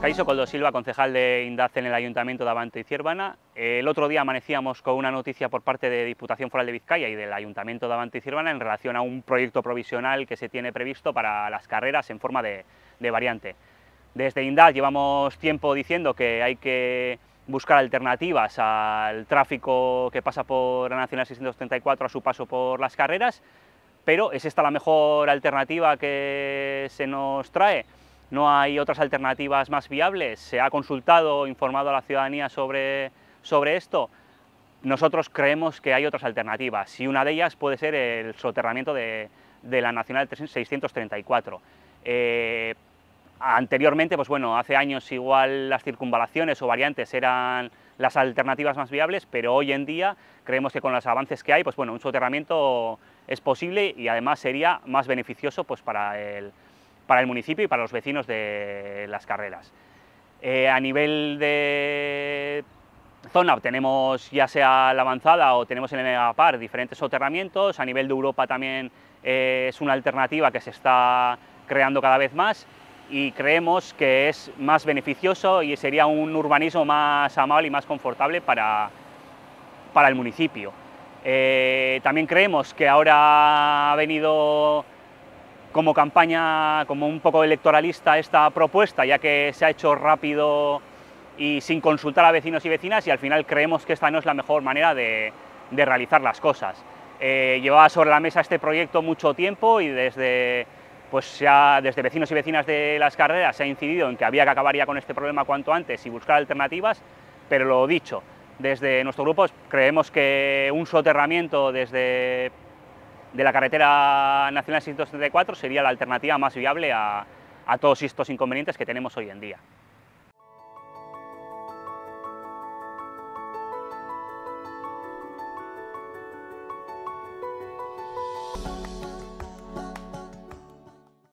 Caíso Coldo Silva, concejal de INDAZ en el Ayuntamiento de Avante y Ciervana. El otro día amanecíamos con una noticia por parte de Diputación Foral de Vizcaya y del Ayuntamiento de Avante y Ciervana en relación a un proyecto provisional que se tiene previsto para las carreras en forma de, de variante. Desde INDAZ llevamos tiempo diciendo que hay que buscar alternativas al tráfico que pasa por la Nacional 634 a su paso por las carreras, pero ¿es esta la mejor alternativa que se nos trae? no hay otras alternativas más viables, se ha consultado, informado a la ciudadanía sobre, sobre esto, nosotros creemos que hay otras alternativas y una de ellas puede ser el soterramiento de, la Nacional 634. Eh, anteriormente, pues bueno, hace años igual las circunvalaciones o variantes eran las alternativas más viables, pero hoy en día creemos que con los avances que hay, pues bueno, un soterramiento es posible y además sería más beneficioso pues para el para el municipio y para los vecinos de las carreras. Eh, a nivel de zona tenemos ya sea la avanzada o tenemos en el Megapar diferentes soterramientos, a nivel de Europa también eh, es una alternativa que se está creando cada vez más y creemos que es más beneficioso y sería un urbanismo más amable y más confortable para, para el municipio. Eh, también creemos que ahora ha venido como campaña, como un poco electoralista esta propuesta, ya que se ha hecho rápido y sin consultar a vecinos y vecinas y al final creemos que esta no es la mejor manera de, realizar las cosas. Eh, llevaba sobre la mesa este proyecto mucho tiempo y desde, pues desde vecinos y vecinas de las carreras se ha incidido en que había que acabar ya con este problema cuanto antes y buscar alternativas, pero lo dicho, desde nuestro grupo creemos que un soterramiento desde de la carretera nacional 634 sería la alternativa más viable a, a todos estos inconvenientes que tenemos hoy en día.